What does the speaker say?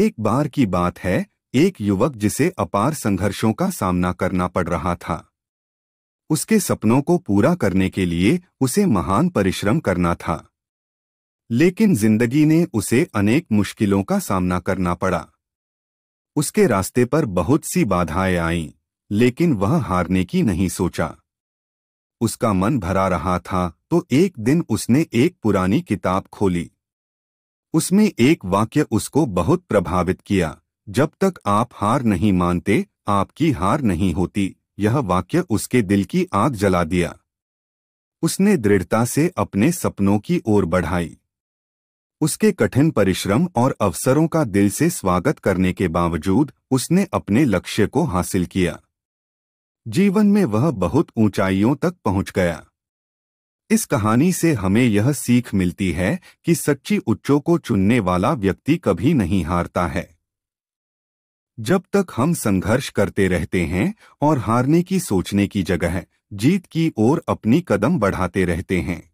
एक बार की बात है एक युवक जिसे अपार संघर्षों का सामना करना पड़ रहा था उसके सपनों को पूरा करने के लिए उसे महान परिश्रम करना था लेकिन जिंदगी ने उसे अनेक मुश्किलों का सामना करना पड़ा उसके रास्ते पर बहुत सी बाधाएं आईं, लेकिन वह हारने की नहीं सोचा उसका मन भरा रहा था तो एक दिन उसने एक पुरानी किताब खोली उसमें एक वाक्य उसको बहुत प्रभावित किया जब तक आप हार नहीं मानते आपकी हार नहीं होती यह वाक्य उसके दिल की आग जला दिया उसने दृढ़ता से अपने सपनों की ओर बढ़ाई उसके कठिन परिश्रम और अवसरों का दिल से स्वागत करने के बावजूद उसने अपने लक्ष्य को हासिल किया जीवन में वह बहुत ऊंचाइयों तक पहुंच गया इस कहानी से हमें यह सीख मिलती है कि सच्ची उच्चों को चुनने वाला व्यक्ति कभी नहीं हारता है जब तक हम संघर्ष करते रहते हैं और हारने की सोचने की जगह जीत की ओर अपनी कदम बढ़ाते रहते हैं